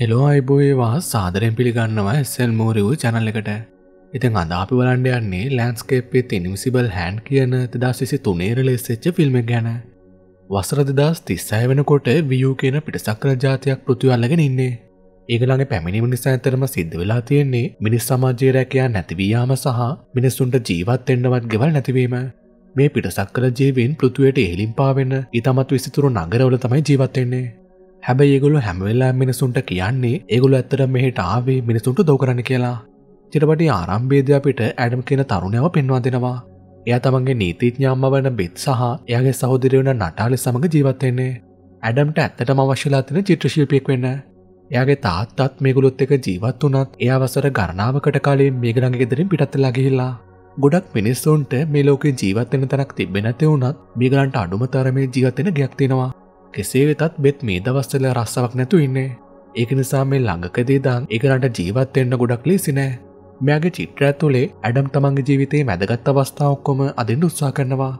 Hello අයිබෝඒවා සාදරෙන් පිළිගන්නවා ඇස්සල් මෝරවූ channel එකට ඉතින් අදාපි වලන්ඩ යන්නේ ලෑන්ස්කේපේ තිනිවිසිබල් හැන් කියන දෙදස් විසි තුනේර ලෙස්සච්ච ෆිල්ම් ගැන වසර දෙදස් තිස්සය වෙනකොට වියූ කියන පිටසක්කර ජාතියක් පෘතිවල්ලගෙන ඉන්නේ ඒගලන පැමිණි මිනිසා ඇතරම සිද්ධ වෙලා තියෙන්නේ මිනිස් සමාජය රැකයා නැතිවීයාම සහ මිනිස්සුන්ට ජීවත් එන්නවත් ගෙවල් නැතිවීම මේ පිටසක්කර ජීවෙන් පෘතුවයට එහිලින් පාවෙන්න ඉතාමත් විසිතුරු නගරවල තමයි ජීවත්වෙන්නේ හැබැයි ඒගොලු හැමවෙලා මිනිසුන්ට කියන්නේ ඒගොල ඇත්තට මෙහට ආවේ මිනිසුන්ට දෝ කරන කියලා චිරපටි ආරම්භේදය අපිට ඇඩම් කියෙන තරුණාව පෙන්වා දෙෙනවා එය තමන්ගේ නීතිඥාම්ම වන බෙත් සහ එයාගේ සහෝදිරවන නටාලෙ සමඟ ජීවත්වෙන්නේ ඇඩම්ට ඇත්තටම අවශ්‍යලාතින චිත්‍රශිල්පියෙක් වෙන්න එයාගේ තාත්තත් මේගුලොත් එක ජීවත් වනත් ඒ අවසර ගණනාවකට කාලේ මේගරඟ ෙදරින් පිටත්තලා ගිහිල්ලා. ගොඩක් මිනිස්සුන්ට මේ ලෝක ජීවත්වෙන තැනක් තිබෙනැති වුනත් මේගලන්ට අඩුමතරමේ ජීවත්වෙන ගයක්තිෙනවා. කෙසේ වෙතත් බෙත් මේ දවස්සල රස්සාවක් නැතු ඉන්නේ ඒක නිසා මේ ළඟකදේ දාන් ඒකරට ජීවත්වෙන්න ගොඩක් ලෙසිනෑ මෙයාගේ චිත්‍රය තුළේ ඇඩම් තමන්ගේ ජීවිතේ වැදගත් අවස්ථා ඔක්කොම අදින් උත්සා කරනවා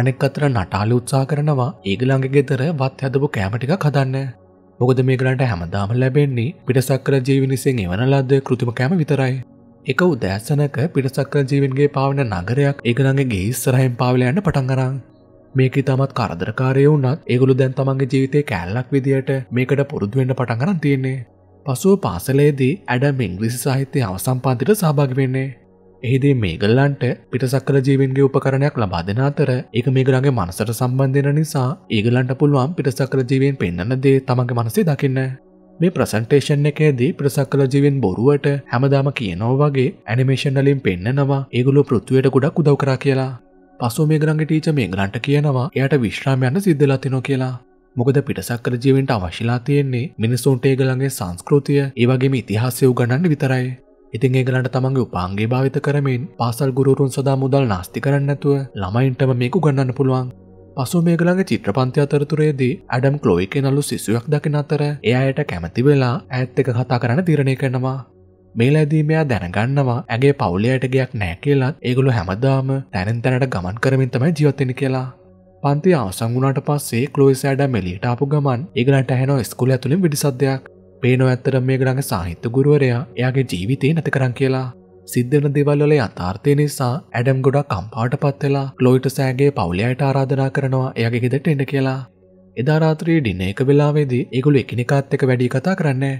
අනෙක් අතර නටාලි උත්සා කරනවා ඒගළඟ ගෙදර වත් හැදපු කෑමටික කදන්න. මොකද මේගලන්ට හැමදාම ලැබෙන්නේ පිටසක්කර ජීවිනිසින් එවන ලද්ද කෘතිම කෑම විතරයි. එක උදෑසනක පිටසක්කර ජීවන්ගේ පාවන නගරයක් ඒගළඟගේ ඉස්සරහෙන් පාවිලයන්න පටන්ගරන්න. මේක තමත් කරදරකාරය වුනත් ඒගුළු දැන් තමන්ගේ ජීවිතය කෑල්ලක් විදිහට මේකට පුරුදුවෙන්ට පටන්ගරන් තියන්නේ. පසුව පාසලේදී ඇඩම් ඉංග්‍රිසි සාහිත්‍යය අවසම්පාතිට සභාග වෙන්නේ. එහිදේ මේගල්ලන්ට පිටසක්කල ජීවන්ගේ උපකරණයක් ලබා දෙෙන අතර එක මේගලන්ගේ මනසට සම්බන්ධෙන නිසා ඒගලන්ට පුළුවන් පිටසක්කල ජීවෙන් පෙන්න්න දේ තමගේ මනසේ දකින්න. මේ ප්‍රසන්ටේෂන් එකේදී ප්‍රසක්කල ජීවෙන් බොරුවට හැමදාම කියනෝ වගේ ඇනිමේෂන් නලින් පෙන්න්නනවා ඒගුලු පෘත්තුවයට ගොඩක් උදව කරා කියලා. පසු මේ ගරන්ගේ ටීච මේ ගරන්ට කියනවා එයට විශ්‍රාමයන්න සිද්ධලා තිනෝ කියලා මොකද පිටසක්කර ජීවෙන්ට අවශිලා තියෙන්නේ මිනිස්සුන්ට ඒගලගේ සංස්කෘතිය ඒවගේම ඉතිහාසය උගණන්න විතරයි. ඉතින් ඒගලන්ට තමන්ගේ උපාන්ගේ භාවිත කරමින් පාසල් ගුරුරුන් සදා මුදල් නාස්ති කරන්නැතුව ළමයින්ටම මේකු ගන්නන්න පුළුවන්. පසු මේගලගේ චිත්‍රපන්ති අතරතුරේදී ඇඩම් කලෝයික නලු සිසුවක් දකින අතර එයායට කැමති වෙලා ඇත් එක කතා කරන්න තිරණය කරනවා. මේලදී මෙයා දැනගන්නවා ඇගේ පවුලයට ගයක් නෑ කියලත් ඒගොලු හැමදාම තැනෙන් තැනට ගමන් කරමින් තමයි ජීවත්තෙන කියලා. පන්ති අවසංගුණට පස්සේ කලෝයිසෑඩ මෙලියට ආපු ගමන් ඒගලට හැනෝ ස්කුල ඇතුළින් විඩිසද්දයක් පේනො ඇත්තර මේ ගළඟ සාහිත්‍ය ගුරුවරයා එයාගේ ජීවිතය නැති කරන් කියලා. සිද්ධන දෙවල්වල අතාර්ථය නිසා ඇඩම් ගොඩක් කම්පාට පත්වෙලා ලොයිට සෑගේ පවුලයට ආරාධනා කරනවා එයගෙ ගෙදට එන්න කියලා. එදාරාත්‍රයේ ඩින්න එක වෙලාවේදී ඒගුලු එකනිකාත් එක වැඩි කතා කරන්නේ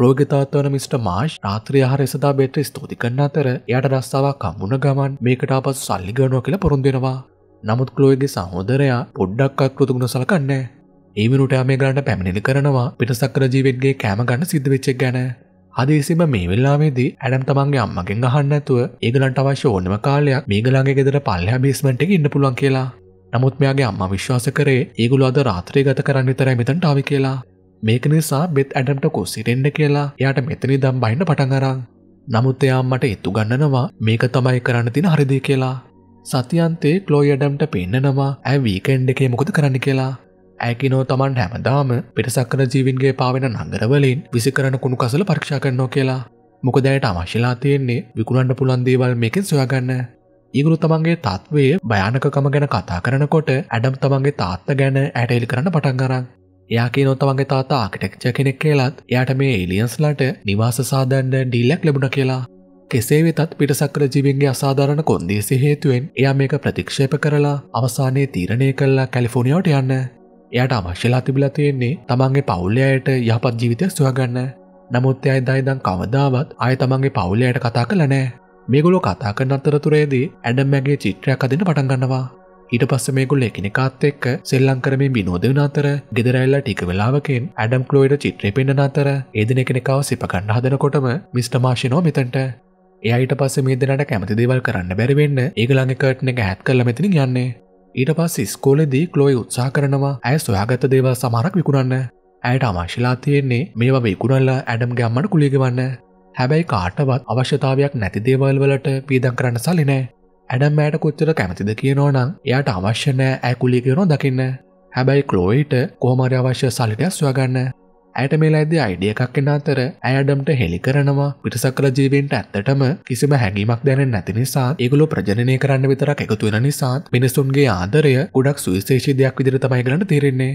රෝගතාත්වන මිට. මාශ් රාත්‍රිය හාර එසදා බෙට ස්තුති කන්න අතර එයට රස්සාාවක් කම්මුණ ගමන් මේකට අපත් සල්ලි ගනුව කියලා පොරුන්දෙනවා. නමුත් කලෝයගේ සහෝදරයා පොඩ්ඩක් අකෘතුගුණ සලකන්න. ඒමනුට මේ ගලට පැමිණිලි කරනවා පිටසක්කර ජීවිත්ගේ කෑම ගන්න සිද්ධ වෙච්චක් ගැන. හදේසිම මේ වෙල්ලාමේදී ඇඩම් තමන්ගේ අම්මගෙන් අහන්නඇතුව ඒගලන්ට අවශ්‍ය ඕනම කාලයක් මේගලාගේ ගෙදර පල්ලයා බේස්මට ඉන්න පුලන් කියලා. නමුත් මෙයාගේ අම්ම විශ්වාස කරේ ඒගුල අද රාත්‍රය ගත කරන්න විතරයි මෙතන්ටාව කියලා මේක නිසා බෙත් ඇඩම්ට කොස්සිරෙන්ඩ කියලා යාට මෙතනි දම් බයින්න පටඟරං. නමුත් එයා මට එත්තු ගන්නනවා මේක තමයි කරන්න තින හරිදි කියලා. සතියන්තේ ක්ලෝයඩම්ට පෙන්න්නනවා ඇ වීකෙන්ඩ් එකේ මොකද කරන්න කියලා. ඇකිනෝ තමන් හැමදාම පිටසක්කර ජීවින්ගේ පාවෙන නගරවලින් විසි කරන කුණු කසල පරක්ෂා කරනෝ කියලා. මොකදෑයට අවශ්‍යලා තියෙන්නේ විකුණන්ඩ පුළන්දේවල් මේකින් සොයාගන්න. ඉගුරු තමන්ගේ තත්වේ භයානකම ගැන කතා කරනකොට ඇඩම් තමන්ගේ තාත්ත ගැන ඇටෙල් කරන පටන් කරන්න. යාගේ නොතමගේ තාතා ආකටෙක්ච කෙනෙක් කියලත් යාට මේ එලියන්ස්ලට නිවාස සාධන්න ඩිල්ලක් ලැබුණ කියලා. කෙසේ වෙතත් පිටසක්‍ර ජීවින්ගේ අසාධාරණ කොන්දේසි හේතුවෙන් එයා මේක ප්‍රතික්ෂේප කරලා අවසානයේ තීරණය කල්ලා කැලිෆෝනිියෝට යන්න. එයට අවශ්‍යලා තිබිල තියෙන්නේ තමන්ගේ පවුල්ලයට යහපත් ජීවිතය සුවගන්න. නමුත් අයි දයිදන් කවදාවත් අය තමන්ගේ පවුල්ලයට කතා කලනෑ. මේගොලු කතා කරන අතරතුරේදී ඇඩම්මැගේ චිත්‍රයක් අදින පටන්ගන්නවා. ඊට පස්ස මේගුල්ල එකනිකාත් එක්ක සෙල්ලං කරමින් බිනෝදවන අතර ගෙදරැල්ල ටික වෙලාවකෙන් ඇඩම් කලෝයිඩ චිත්‍රය පෙන්න්න අතර ඒදන එකනෙකාව සිපකන්න හදනකොටම මිස්ට මාශිනෝ මෙතැන්ට එයට පස්ස මේ දෙනට කැමති දේවල් කරන්න බැරිවෙන්න ඒගළඟකටන එක හැත් කල්ල මෙතින යන්නේ ඊට පස් ස්කෝලෙදී කලෝයි උත්සා කරනවා ඇය සොයාගත දේව සමරක් විකුණන්න ඇයට අමාශිලා තියෙන්නේ මේවා විකුණල්ල ඇඩම් ගැම්මට කුලිගවන්න හැබැයි කාටවත් අවශ්‍යතාවයක් නැති දේවල් වලට පීදන් කරන්න සලිනෑ ඇඩම් ෑට කොච්චර කැමතිද කියනෝනම් එයාට අවශ්‍යනෑ ඇකුලි කියනෝ දකින්න හැබැයි කලෝයිට කෝමරි අවශ්‍ය සලිටයක් සොයාගන්න ඇයට මේ ඇද අයිඩිය එකක් එෙන අතර ඇඩම්ට හෙළි කරනවා පිටසක්කල ජීවෙන්ට ඇත්තටම කිසිම හැඟීමක් දැන නැති නිසා ඒගුලු ප්‍රජනය කරන්න විතරක් එකතුවෙන නිසාත් මිනිසුන්ගේ ආදරය ගොඩක් සුවිශේෂි දෙයක් විදිරතමයි කරන්න තිරෙන්නේ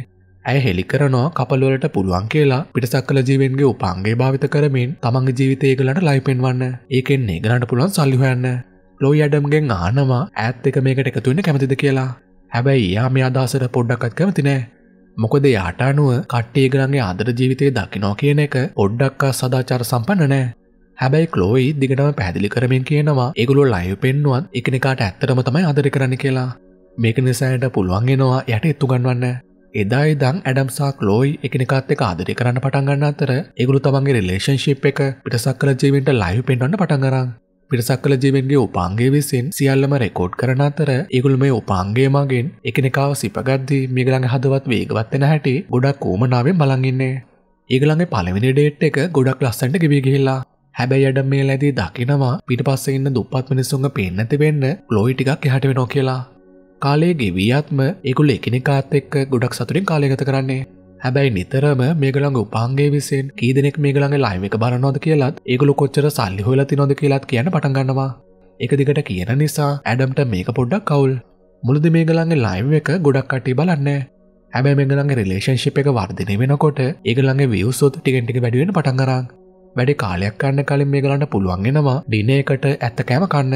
ඇය හෙළි කරනවා කපල්ලොලට පුළුවන් කියලා පිටසක්කල ජීවෙන්ගේ උපන්ගේ භාවිත කරමින් තමන්ගේ ජීවිතයගලට ලයිපෙන්වන්න ඒකෙන්නේ ගලට පුළුවන් සල්ලිහයන්න ලොයි අඩම්ගෙන් ආනවා ඇත් එක මේකට එකතුන්න කැමතිද කියලා හැබැයි යා මේ අදහසර පොඩ්ඩක්ත් කැමතිනෑ මොකද යාට අනුව කට්ටිය ගරන්ගේ ආදර ජීවිතය දකිනෝ කියන එක ඔඩ්ඩක්කා සදාචාර සම්පන්න නෑ හැබැයි කලෝයි දිගටම පැදිලි කරමින් කියනවා එගුලො ලයු පෙන්නුවත් එකනිකාට ඇත්තටම තමයි අදර කරන්න කියලා මේක නිසායට පුළුවන්ගෙනවා යට එත්තුගන්වන්න එදා ඉදං ඇඩම්සා ලෝයි එකනිකාත් එක ආදරය කරන්න පටන්ගන්න අතර එගුළු තමන්ගේ රිලේෂන්ශිප් එක පිටසක් කල ජීවිට ලයිු පෙන්ඩන්න පටන්ගරන්න පිරිසක් කළ ජීවෙන්ගේ උපාන්ගේ විසින් සියල්ලම රෙකෝඩ් කරන අතර ඒගුල් මේ උපාන්ගේමගෙන් එකනෙකාව සිපගද්දී මිගළඟ හදවත් වේගවත්වෙන හැටි ගොඩක් ෝමනාවෙන් බලඟන්නේ. ඒගළඟ පලවෙනි ඩේට් එක ගොඩක් ලස්සට ගෙවී ගිහිල්ලා හැබැයි අඩ මේ ලැදී දකිනවා පිට පස්ස ඉන්න දුපත් මිනිසුන්ග පෙන්නැති වෙන්න ලෝයිටිකක් එහට වෙනෝ කියලා. කාලේ ගෙවී අත්ම ඒගුල එකනෙකාත් එක්ක ගොඩක් සතුරින් කාලයගත කරන්නේ හැබැයි නිතරම මේගළඟ උපන්ගේ විසින් කීදනෙක් මේගළඟ ලායිම එක බලනොද කියලත් ඒගොලු කොච්චර සල්ලි හොලති නොද කියලත් කියන පටගන්නවා එක දිගට කියන නිසා ඇඩම්ට මේක පොඩ්ඩක් කවුල් මුළුද මේගළඟ ලයිම් එක ගොඩක් කටි බලන්න හැබැ මේගළඟ රිලේශන්ශිප් එක වර්ධන වෙනකොට ඒගළඟ වියසුත් ටිගෙන්ටික වැඩුවෙන පටන්ගරක් වැඩි කාලයක් කන්න කලින් මේගලන්න පුළුවන්ගෙනවා දිනයකට ඇත්ත කෑම කන්න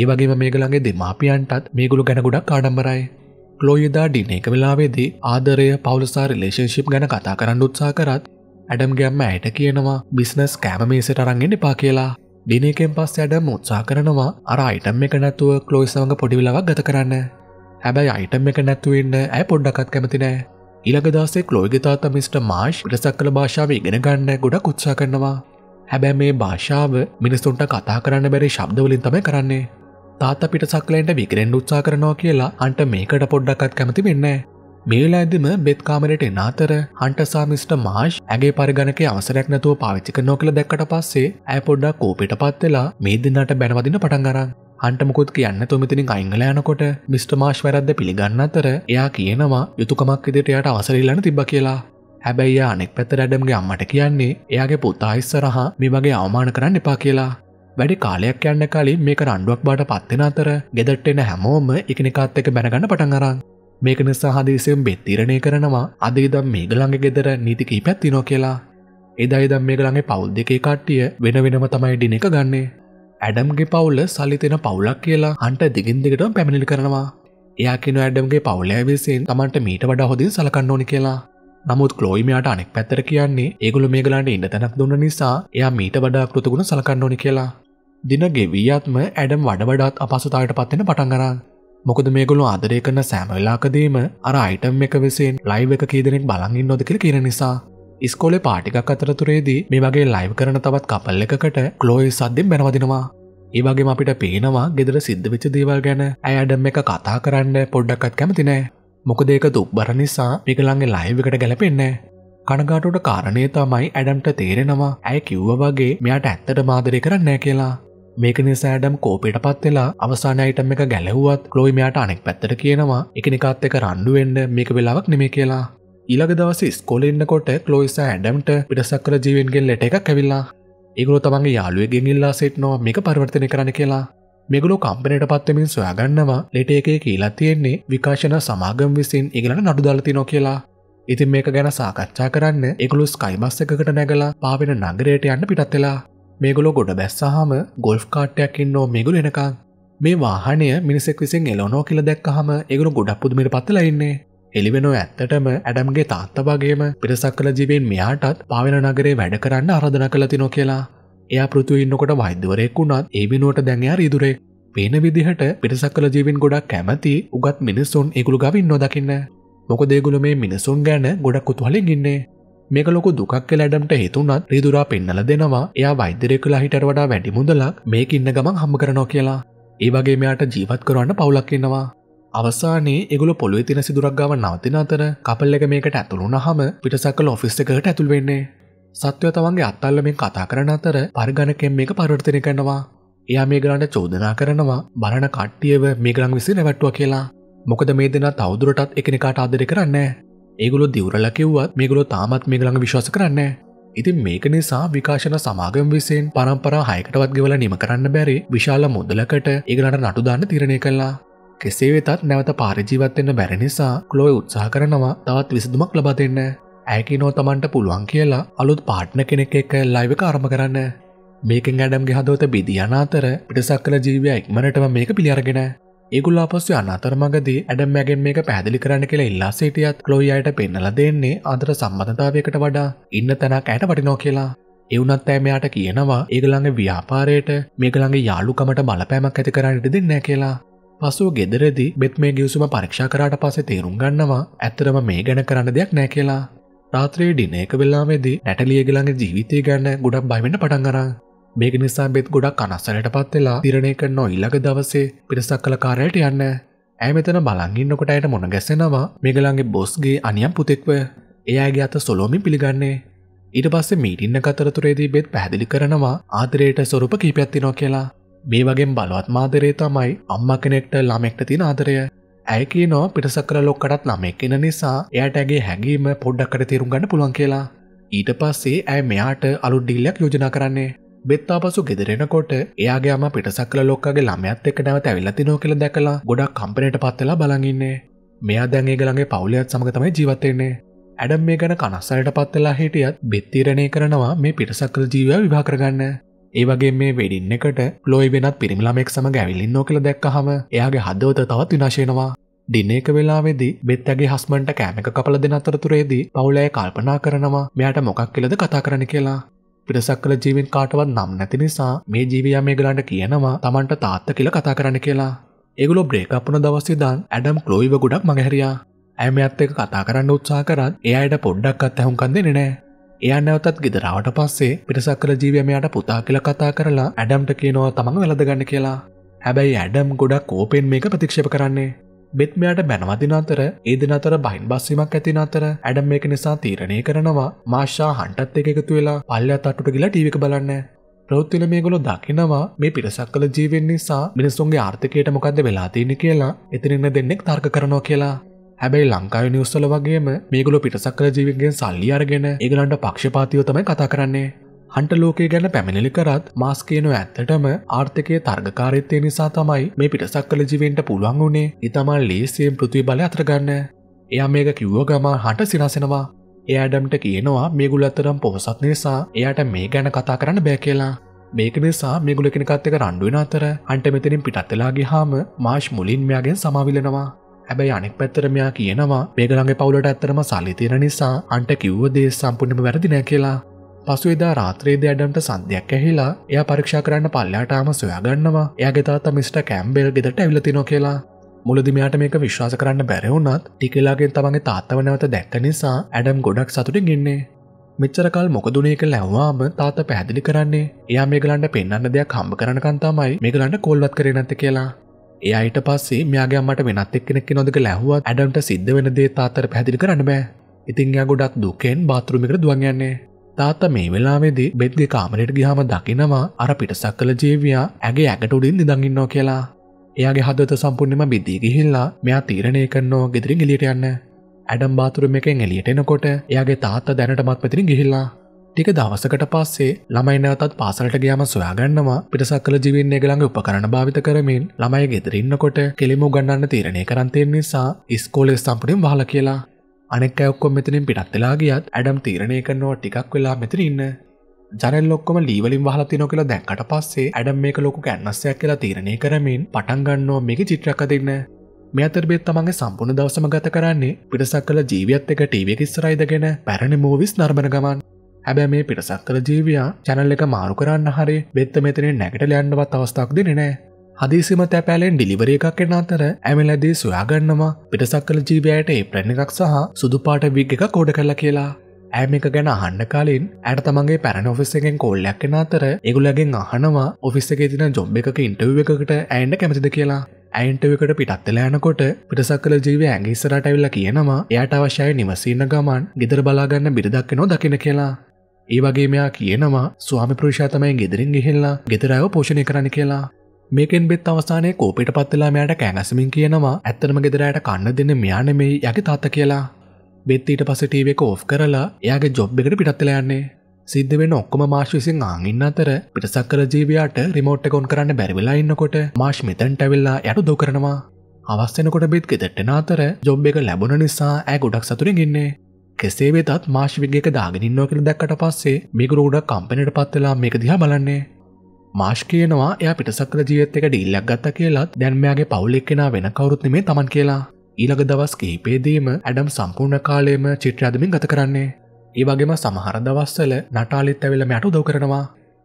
ඒවගේ මේගළගේ දෙමාපියන්ටත් මේගුළු ගැන ගොඩක් ආඩම්බරයි ක්ලෝයදා ඩින එක වෙලාවේදී ආදරය පවලසා රිලේශන්ශිප් ගැන කතා කරන්න උත්සා කරත් ඇඩම් ගැම්ම ඇයට කියනවා බිස්නස් කෑමමේසට රංගෙන් එපා කියලා ඩිනකෙන් පස් ඇඩම් උත්සා කරනවා අර අයිටම් එක නැතුව ක්ලෝයිසවඟ පොඩිවිලක් ගත කරන්න හැබැයි අයිටම් එක නැත්තුවන්න ඇ පොඩ්ඩකත් කැමතිනෑ ඉළගදසේ ලෝගතාත මිට මාශ් රසක් කළ භාෂාව ඉගෙන ගන්න ගොඩක් උත්සා කරනවා. හැබැ මේ භාෂාව මිනිස්තුන්ට කතා කරන්න බැරි ශබ්දවලින් තම කරන්නේ තාත පිට සක්ලයින්ට විකරෙන් උත්සා කරනවා කියලා අන්ට මේකට පොඩ්ඩක්ත් කැමති වෙන්න. මේලා ඇදම බෙත්කාමරට එන අතර හන්ටසාමිස්ට මාශ් ඇගේ පරිගණක අවසරයක් නැතුව පාවිච්චික නොකළ දැක්කට පස්සේ ඇ පොඩ්ඩක් කෝපිට පත්වෙලා මේ දෙන්නට බැනවදින පටන් ගරන්න. හන්ටමකුත් කියන්න තුමතිනින් අංගලයනකොට මිස්ට මාශ් වැරද්ද පිළිගන්න අතර එයා කියනවා යුතුකමක් ඉදිට එයට අවසරල්ලන තිබ කියලා. හැබැයි අනෙක් පැත රැඩම්ගේ අම්මට කියන්නේ එයාගේ පුතා ඉස්සරහා මේ වගේ අවමාන කරන්න එපා කියලා. වැඩි කාලයක් යන්න කලින් මේක රණ්ඩුවක් බාට පත්වෙන අතර ගෙදට්ටෙන හැමෝම එකනිකාත් එක බැනගන්න පටන් අරන් මේක නිසා හදිසියෙන් බෙත්තිරණය කරනවා අදේදම් මේ ගළඟ ගෙදර නීති කීපැත් තිනෝ කියලා. එදයිදම් මේ ගළඟේ පවුල් දෙකේ කට්ටිය වෙන වෙනම තමයි ඩින එක ගන්නේ. ඇඩම්ගේ පවුල්ල සල්ලිතෙන පවුලක් කියලා හන්ට දිගින් දෙකටම පැමිණිල් කරනවා. එයාකින ඇඩම්ගේ පවුලෑ විසින් තමන්ට මීට වඩා හොදින් සලකන්න ඕනි කියලා. නමුත් කලෝයිමයාට අනෙක් පැත්තර කියන්නේ ඒගුල මේගලන්ට ඉන්න තැනක් දුන්න නිසා එයා මීට වඩා කෘතිගුණ සලකන්න ඕනි කියලා. දින ගෙවීයත්ම ඇඩම් වඩවඩත් අපසුතායට පත්වෙන පටන් කරා. මොකද මේගොලු ආදරය කරන සෑමවෙලාකදීම අර අයිටම් එක විසින් ලයිව් එක කීදනෙක් බලගින් නොදකළ කියන නිසා. ස්කෝලෙ පාටිකක් අතරතුරේදී මේ වගේ ලයිව් කරන තවත් කපල් එකකට ක්ලෝයි සද්දෙන් බැනවදිනවා. ඒවගේ අපිට පේනවා ගෙදර සිද්ධ වෙච්ච දේවල් ගැන ඇඩම් එක කතා කරන්න පොඩ්ඩක්ත් කැමතිනෑ. මොකද ඒක දුක්බර නිසා මිකළන්ගේ ලයිව් එකට ගැලපෙන්නේ. කනගාටුට කාරණය තමයි ඇඩම්ට තේරෙනවා ඇය කිව්ව වගේ මෙයාට ඇත්තට මාදරය කරන්නෑ කියලා. මේක නිසා ඩම් කෝපිට පත් වෙලා අවසාන අයිටම් එක ගැලහුවත් ක්ලෝයි මෙයාට අනෙක් පැත්තට කියනවා එකනිකාත් එක රණ්ඩුවෙන්ඩ මේක වෙලාවක් නෙමේ කියලා ඊළඟ දවස ස්කොලෙන්න්නකොට ක්ලෝයිස ඇඩම්ට පිටසක් කර ජීවෙන්ගෙන් ලට එකක් ඇවිල්ලා ඒගුලු තමන්ගේ යාලුවගෙන් ඉල්ලා සිට්නෝ මේක පරිවර්තනය කරන කියලා මෙගුලු කම්පනයට පත්තමින් සොයාගන්නවා ලෙට එකේ කියලා තියෙන්නේ විකාශන සමාගම් විසින් ඉගලන නඩුදලතිනෝ කියලා ඉතින් මේක ගැන සාකච්ඡා කරන්න එකගුලු ස්කයිමස් එකකට නැගලා පාවෙන නගරයට යන්න පිටත්වෙලා මේගොලො ගොඩ බැස්සහම ගොල්ෆ් කාට්ටයක්කින් නෝ මිගුල එනකං මේ වාහනය මිනිසෙක් විසින් එලොනෝ කියල දැක්කහම එගුණු ගොඩක් පුදුමිට පත්තලඉන්නේ එලිවෙනෝ ඇත්තටම ඇඩම්ගේ තාත්තවාගේම පිරිසක් කළ ජීවෙන් මෙයාටත් පාවෙන නගරේ වැඩ කරන්න අරධන කළතිනො කියලා එයා පෘතු ඉන්නකොට වෛද්‍යවරයෙක් වුණත් ඒ වෙනුවට දැන්යා ඉදුරේ පේන විදිහට පිරිසක් කළ ජීවින් ගොඩක් කැමති උගත් මිනිස්සුන් ඒගුළු ගවින් නොදකින්න මොක දේගුල මේ මිනිසුන් ගැන ගොඩක් කුතුහලින් ඉන්නේ මේක ලොක දුක් ලඩම්ට හේතුනත් රිදුරා පෙන්නල දෙනවා එයා වෛද්‍යරෙකුලා හිට වඩා වැඩි මුදලක් මේක ඉන්න ගමන් හම්ම කරනවා කියලා ඒවගේ මෙයාට ජීවත් කරන්න පවුලක්කෙනවා අවසානයේ එගුල පොළුව තින සිදුරක්ගාව නවතින අතර කපල් එක මේකට ඇතුළුන හම පිටසක්කල ඔෆිස් එකට ඇතුල්වෙන්නේ සත්වය තවන්ගේ අත්තල්ල මේ කතා කරන අතර පරිගණකෙන් මේක පරවර්තනය කරනවා. එයා මේ ගරන්ට චෝදනා කරනවා බරණ කට්ටියව මේ ගරන් විසි නැවැට්ටුව කියලා. මොකද මේ දෙන තවදුරටත් එකනකාට ආදරය කරන්නේ. ඒගොලො දිවරල කිව්වත් මේගොලො තාමත් මේ ළඟ විශ්වාස කරන්න ඉතින් මේක නිසා විකාශන සමාගම් විසින් පරම්පරා හයකටවත් ගෙවල නිම කරන්න බැරි විශාල මුදලකට ඒගලට නටුදාන්න තිරණය කල්ලා කෙසේ වෙතත් නැවත පාරිජීවත්වෙන්න බැරි නිසා කලෝය උත්සාහ කරනවා තවත් විසදුමක් ලබා දෙන්න ඇකිනෝ තමන්ට පුළුවන් කියලා අලුත් පාට්න කෙනෙක් එක්ක ලයිවක අරම කරන්න මේකෙන් අඩම් ගෙහදෝත බිදියන අතර පිටසක් කල ජීවය ඉක්මනටම මේක පිළියරගෙන ඒගුල් අපස්සේ අනතරමගදී ඇඩම් මැගෙන් මේක පැදිලි කරන්න කියලා ඉල්ලා සිටියත් ලොයි අයට පෙන්නල දෙන්නේ අතර සම්බධතාවයකට වඩා ඉන්න තැනක් ඇයට වටිනෝ කියලා. එවුනත් ඇෑමයාට කියනවා ඒගළඟ ව්‍යාපාරයට මේකළඟ යාලුකමට බලපෑමක් ඇති කරන්නට දෙන්න කියලා. පසු ගෙදරදි බෙත් මේ ගියවසුම පරක්ෂා කරට පසේ තේරුම් ගන්නවා ඇත්තරම මේ ගැන කරන්න දෙයක් නෑ කියලා. රාත්‍රයේ ඩිනේක වෙල්ලාමේදී නැටලියගලඟ ජීවිතය ගන්න ගොඩක් බයිවෙන්න පටන් කරා. මේක නිසා බෙත් ගොඩක් අනස්සලට පත් වෙලා තිරණය කරනවා ඊළඟ දවසේ පිරිසක් කළ කාර්යයට යන්න. ඇය මෙතන බලන් ඉන්නකොට ඇයට මොන ගැසෙනවා මේගලන්ගේ බොස්ගේ අනියම් පුතෙක්ව. එයාගේ අත සොලෝමින් පිළිගන්නේ. ඊට පස්සේ මීටින්න කතරතුරේදී බෙත් පැහැදිලි කරනවා ආදරයට ස්වරූප කීපයක් තිනවා කියලා. මේ වගේ බලවත් මාදරේ තමයි අම්මා කෙනෙක්ට ළමෙක්ට තියෙන ආදරය. ඇය කියනවා පිටසක් කළ ලොක්කටත් ළමෙක් ඉන නිසා එයාට ඇගේ හැඟීම පොඩ්ඩක්කට තේරුම් ගන්න පුළුවන් කියලා. ඊට පස්සේ ඇය මෙයාට අලුත් ඩීලයක් යෝජනා කරන්නේ. බෙත්තා පසු ගෙදරෙනකොට එයාගේම පිටසක්ල ලොක්කගේ ළමයත් එක්ක නැවත ඇවිල්ලති නෝ කියල දැකලා ගොඩක් කම්පනයට පත්වෙලා බලඟින්නේ මෙයා දැන්ඒ ගළගේ පවුලයත් සමගතමයි ජීවත්තෙන්නේ ඇඩම් මේ ගැන කනස්සලට පත්වෙලා හිටියත් බෙත්තීරණය කරනවා මේ පිටසක්කල ජීව විභාකරගන්න ඒවගේ මේ වෙඩින්න එකට ලොයි වෙනත් පිරිමිලාමෙක් සම ගැවිලින් නෝකල දැක්කහම එයාගේ හදවත තවත් විනාශයෙනවා. දිනේක වෙලාවෙදි බෙත්තගේ හස්මන්ට කෑමක කපල දෙන අතරතුරේදී පවුලෑ කල්පනා කරනවා මෙයාට මොකක් කෙලද කතා කරන කියලා. පිටසක් කළ ජීවින් කාටවත් නම් නැති නිසා මේ ජීවියා මේගලන්ට කියනවා තමන්ට තාත්ත කියලා කතා කරන්න කියලා. ඒගොල්ලෝ බ්‍රේක් අප් වුණ දවසේ දාන් ඇඩම් ක්ලෝයිව ගොඩක් මගහැරියා. ඇය මෙයත් එක්ක කතා කරන්න උත්සාහ කරත් එයාට පොඩ්ඩක්වත් ඇහුම්කන් දෙන්නේ නැහැ. එයා නැවතත් ගෙදරාවට පස්සේ පිටසක් කළ ජීවියා මෙයාට පුතා කියලා කතා කරලා ඇඩම්ට කියනවා තමන් වැළඳ ගන්න කියලා. හැබැයි ඇඩම් ගොඩක් කෝපෙන් මේක ප්‍රතික්ෂේප කරන්නේ. බෙත්මයාට බැනවදින අතර ඒ දෙන අතර බහින් බස්සීමක් ඇතින අතර ඇඩම් මේක නිසා තීරණය කරනවා මාශා හන්ටත් එක එකතු වෙලා පල්ලත් අටුට ගිලා ටීවික බලන්න ප්‍රෞත්තිල මේගොලො දකිනවා මේ පිරිසක් කළ ජීවෙන් නිසා මිනිස්සුන්ගේ ආර්ථකයට මොකක්ද වෙලා තියෙන කියලා එතිනන්න දෙන්නෙක් තර්ක කරනවා කියලා හැබැයි ලංකාව නිවස්සල වගේම මේගොලො පිටසක් කළ ජීවිගෙන් සල්ලි අරගෙන ඒගලන්ට පක්ෂපාතියෝ තමයි කතා කරන්නේ හන්ට ලෝකය ගැන පැමිණිලි කරත් මාස්කේනු ඇත්තටම ආර්ථකය තර්ගකාරත්තය නිසා තමයි මේ පිටසක් කළ ජීවෙන්ට පුළුවන් වුණේ ඉතමල් ලේසියෙන් පෘතිවි බල අතරගන්න. එයා මේක කිව්ව ගමන් හට සිනසෙනවා. එයාඩම්ට කියනවා මේගුල අතරම් පොහොසත් නිසා එයාට මේ ගැන කතා කරන්න බෑ කියලා. මේක නිසා මේගුලකෙනකත්තක රණ්ඩුවෙන අතර හන්ට මෙතනින් පිටත්තලාගේ හාම මාශ් මුලින් මෙයාගෙන් සමවිලනවා. හැබැයි අනෙක් පැත්තරමයා කියනවා මේගලගේ පවුලට ඇත්තරම සල්ලිතිර නිසා අන්ට කිව්ව දේ සම්පුර්ණම වැරදිනෑ කියලා පසුවෙදා රාත්‍රේද ඇඩම්ට සන්ධයක් ඇහිලා එය පරක්ෂා කරන්න පල්ලයාටාම සොයාගන්නවා එයාගේ තාත මිට කැම්බෙල් ගෙදට ඇවිලතිනො කියලා මුලදිමයාට මේක විශ්වාස කරන්න බැරවුනත් ටිකලාගෙන් තමන්ගේ තාත්තව නැවත දැක්ක නිසා ඇඩම් ගොඩක් සතුටින් ගින්නේ මෙච්චරකල් මොකදුනේ එක ලැවවාම තාත පැහැදිලි කරන්නේ එයා මේගලන්ට පෙන්න්න දෙයක් හම්බ කරනකන්තමයි මේගලන්ට කොල්වත් කර නැත කියලා ඒයට පස්සේ මයාගේමට වෙනත් එක් කෙනෙක් නොදක ලැහුවත් ඇඩම්ට සිද්ධ වෙනදේ තාතර පැදිලි කරන්න බෑ ඉතිංයා ගොඩත් දුකෙන් බාතරුමිකර දුවන්යන්නේ තාත්ත මේ වෙලාවෙදි බෙද්දි කාමරයට ගිහම දකිනවා අර පිටසක්කල ජීවයා ඇගේ ඇකට උඩින් නිදඟින්නෝ කියලා. එයාගේ හදත සම්පූර්ණම බිද්දී ගිහිල්ලා මෙයා තීරණය කරනෝ ගෙදරින් එලියට යන්න. ඇඩම් බාතුරුම එකෙන් එලියට එනකොට එයාගේ තාත්තා දැනටමත් පැතිරින් ගිහිල්ලා. ටික දවසකට පස්සේ ළමයි නැවතත් පාසලට ගියාම සොයාගන්නවා පිටසක්කල ජීවීන් ඒගොල්ලන්ගේ උපකරණ භාවිත කරමින් ළමයි ගෙදර ඉන්නකොට කෙලිම උගන්වන්න තීරණය කරන් තියෙන නිසා ඉස්කෝලේ සම්පූර්ණයෙන් වහලා කියලා. අනෙක් ඔක්කො මෙතනින් පිටත් වෙලා ගියත් ඇඩම් තීරණය කරනවා ටිකක් වෙලා මෙතන ඉන්න ජනල් ඔක්කොම ලීවලින් හල තිනො කියලා දැක්කට පස්සේ ඇඩම් මේක ලොකු කැන්නස්සයක් කියලා තීරණය කරමින් පටන්ගන්නෝ මේක චිත්‍රක දෙන්න මේ අතරබෙත් තමන්ගේ සම්පූර්ණ දවසම ගත කරන්නේ පිටසක් කළ ජීවියත් එක ටීවිය කිස්සරයිදගෙන පැරණ මූවිස් නර්බන ගමන් හැබැ මේ පිටසක් කළ ජීවයා චැනල් එක මාරු කරන්න හරි බෙත්ත මෙතනෙන් නැගට ලයන්නවත් අවස්ථක් දෙනෙනෑ හදිසිම තැපෑලෙන් ඩිලිවර එකක් එන අතර ඇමලදී සොයාගන්නවා පිටසක් කළ ජීවයට ඒ ප්‍රැණ එකක් සහ සුදුපාට විග් එක කෝඩ කරලා කියලා ඇම එක ගැන අහන්න කලින් ඇයට තමන්ගේ පැරණ ඔෆිස් එකෙන් කොල්ලක්කෙන අතර එගුලගෙන් අහනවා ඔෆිස් එක තින ජොබ් එක ඉන්ටව එකකට ඇන්ඩ කැමතිද කියලා ඇන්ටවකට පිටත්වෙලා යනකොට පිටසක් කල ජීව ඇගිස්සරට ඇවිල්ල කියනවා එයට අවශ්‍යය නිවසන්න ගමන් ගෙදර බලාගන්න බිරිදක්කනෝ දකින කියලා ඒ වගේ මෙයා කියනවා ස්වාමි ප්‍රෘෂාතමයි ගෙදරින් ගිහිල්ලා ගෙතරයව පෝෂණය කරන කියලා මේකෙන් බෙත් අවසානය කෝපිට පත්වෙලා මෙයාට කෑනැසමින් කියනවා ඇත්තනම ගෙදරයට කන්න දෙන්න මෙයා නෙමෙයි යගේ තාත්ත කියලා බෙත්තීට පස ටීව එක ඕෆ් කරලා එයාගේ ජොබ් එකට පිටත්තල යන්නේ සිද්ධ වෙන ඔක්කොම මාශ් විසින් ආගින්න අතර පිටසක් කර ජීවයාට රිමෝට් එකකොන් කරන්න බැරිවෙලා ඉන්නකොට මාශ් මෙතැන්ට ඇවිල්ලා යට දෝ කරනවා අවස්සෙනකොට බෙත් ගෙතට්ටෙන අතර ජොබ් එක ලැබුණ නිසා ඇ ගොඩක් සතුරින් ඉන්නේ කෙසේ වෙතත් මාශ් විගේක දාගෙනින්නෝ කියල දැක්කට පස්සේ මිකරුඩ කම්පනට පත්වෙලා මේක දිහා බලන්නේ මාශ් කියනවා එය පිටසක්ල ජීවිත එක ඩිල්ලක් ගත්ත කියලා දැන්මයාගේ පවුලෙක්කෙන වෙන කවරුත් නෙමේ තමන් කියලා ඊළඟ දවස් කිහිපේදීම ඇඩම් සම්පූර්ණ කාලයම චිත්‍රාදමින් ගත කරන්නේ ඒවගේම සමහර දවස්සල නටාලිත් ඇවෙල මැට දව කරනවා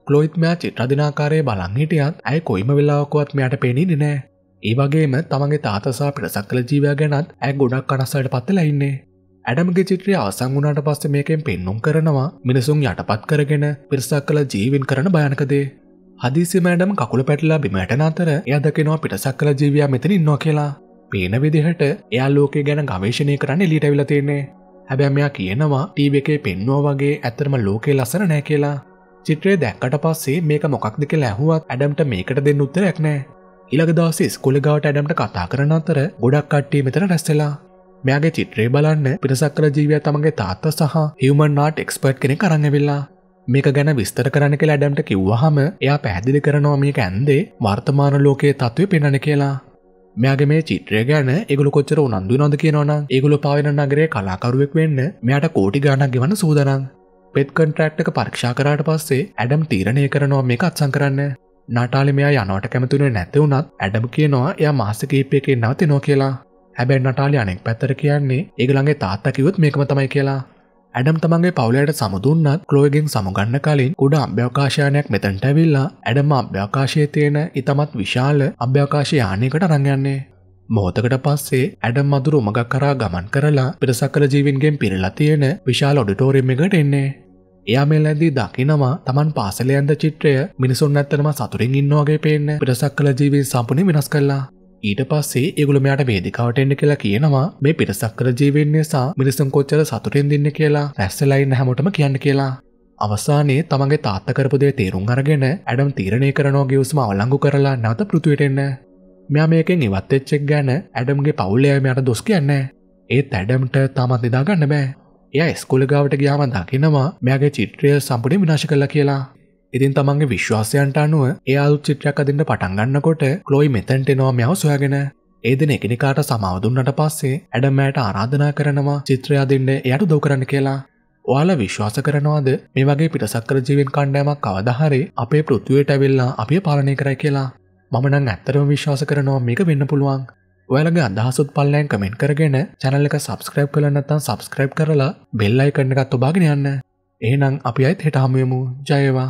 කලොයිත්මයා චිත්‍රදිනාකාරය බලංහිටියත් ඇයි කොයිම වෙලාවකුවත් මෙයට පෙනී නෑ. ඒවගේම තමගේ තාතසා පිටසක් කළ ජීවය ගැනත් ඇ ගොඩක් අනස්සට පත්තලඉන්නේ. ඇඩමගේ චිත්‍රිය අවසං වුණට පස්ස මේකෙන් පෙන්නුම් කරනවා මිනිසුන් යටපත් කරගෙන පිරිසක් කළ ජීවින් කරන භයනකදේ. හදිසි මෑඩම් කකුල පැටලා බිමටන අතර යදකිනවා පිටසක් කළ ජීවයා මෙතනින් නො කියලා. පේන විදිහට එයා ලෝකේ ගැන ගවේශණය කරන්න ලීටවිල තියන්නේ. හැබැමයා කියනවා ටීව එකේ පෙන්නවා වගේ ඇත්තරම ලෝකේ ලසන නෑ කියලා. චිත්‍රය දැක්කට පස්සේ මේක මොකක්ද කියලා ඇහුවත් ඇඩම්ට මේකට දෙන්න උත්තරයක් නෑ. ඉලගදස ස්කුලගාවට ඇඩම්ට කතා කරන අතර ගොඩක් කට්ටිය මෙතර රැස්සලා මෙයාගේ චිත්‍රේ බලන්න පිටසක්කර ජීවය තමගේ තාත්ත සහ හිවමන් නාට එක්ස්පර්ට් කෙනෙ කරන්නවෙල්ලා මේක ගැන විස්තර කරන කෙලා ඩම්ට කිව්වහම එයා පැහැදිලි කරනවා මේක ඇන්දේ වර්තමාන ලෝකයේ තත්ත්වය පෙනන කියලා. මෙයාගේ මේ චිත්‍රය ගැන ඒගුල කොච්චර උනන්දු නොද කියනවනම් ඒගුල පාවෙන නගරේ කලාකරුවෙක් වෙන්න මෙයාට කෝටි ගානක් ගෙවන සූදනන්. පෙත් කන්ට්‍රක්්ක පරක්ෂා කරාට පස්සේ ඇඩම් තීරණය කරනවා මේක අත්සං කරන්න නටාලි මෙයා යනවට කැමතුනේ නැතිවුණත් ඇඩම් කියනවා එය මාසකීපයකෙන් නවතිනෝ කියලා හැබැයි නටාලි අනෙක් පැත්තර කියන්නේ ඒගළන්ගේ තාත්තකිවත් මේකම තමයි කියලා ඇඩම් තමන්ගේ පවුලයට සමුදුන්නත් ක්ලෝයගෙන් සමුගන්න කලින් කුඩ අභ්‍යවකාශයනයක් මෙතැන්ට ඇවිල්ලා ඇඩම අභ්‍යවකාශය තියෙන ඉතමත් විශාල අභ්‍යවකාශය යානයකට රඟයන්නේ. මෝතකට පස්සේ ඇඩම් මදුරු මගක් කරා ගමන් කරලා පිරසක්කල ජීවින්ගෙන් පිරිලා තියෙන විශාල ඔඩිටෝරිම් එකට එන්නේ. එයා මෙල්ලැදී දකිනවා තමන් පාසලයන්ද චිත්‍රය මිනිසුන් ඇත්තනම සතුරින් ඉන්නවාගේ පේන්න පිරසක් කළ ජීවී සම්පනි වෙනස් කල්ලා ඊට පස්සේ ඒගුල මෙයාට වේදිකාවට එන්න කියලා කියනවා මේ පිටසක්කර ජීවෙන් නිසා මිනිසුන් කොච්චර සතුටෙන් දෙන්න කියලා රැස්සලයින්න හැමෝටම කියන්න කියලා. අවසානයේ තමන්ගේ තාත්තකරපුදේ තේරුම් අරගෙන ඇඩම් තීරණය කරනෝ ගෙවස්ම අවලංගු කරලා නැවත පෘතුවටෙන්න. මෙයා මේකෙන් ඉවත්තච්චෙක් ගැන ඇඩම්ගේ පවුලයා මෙයට දොස් කියන්න. ඒත් ඇඩම්ට තමන් දෙදාගන්න බෑ. එය ස්කුලගාවට ගියාම දකිනවා මෙයාගේ චිත්‍රය සම්පුඩි විනාශ කරලා කියලා ඉතින් තමන්ගේ විශ්වාසයන්ට අනුව එයාල් චිත්‍රයක් අදින්න පටන්ගන්නකොට ලොයි මෙතැන්ට නොමයාව සොයාගෙන ඒදන එකනිකාට සමවදුන්නට පස්සේ ඇඩමෑට ආරාධනා කරනවා චිත්‍රයාදින්න එයට දෝ කරන්න කියලා. ඔයාල විශ්වාස කරනවාද මේ වගේ පිටසක්කර ජීවෙන් කණ්ඩෑමක් කවදහරි අපේ පෘතිවයට ඇවිල්ලා අපේ පාලනය කරයි කියලා මමනං ඇත්තරම විශ්වාස කරනවා මේක වෙන්න පුළුවන් ඔයාලගේ අදහසුත් පල්ලෑන් කමෙන්ට් කරගෙන චැනල්ලක සබස්ක්‍රයිබ් කලන්නත්තන් සබස්ක්‍රයිබ් කරලා බෙල්ලයි කරන්නගත් ඔබාගෙන යන්න. ඒනම් අපි අයිත් හෙටහමයමු ජයවා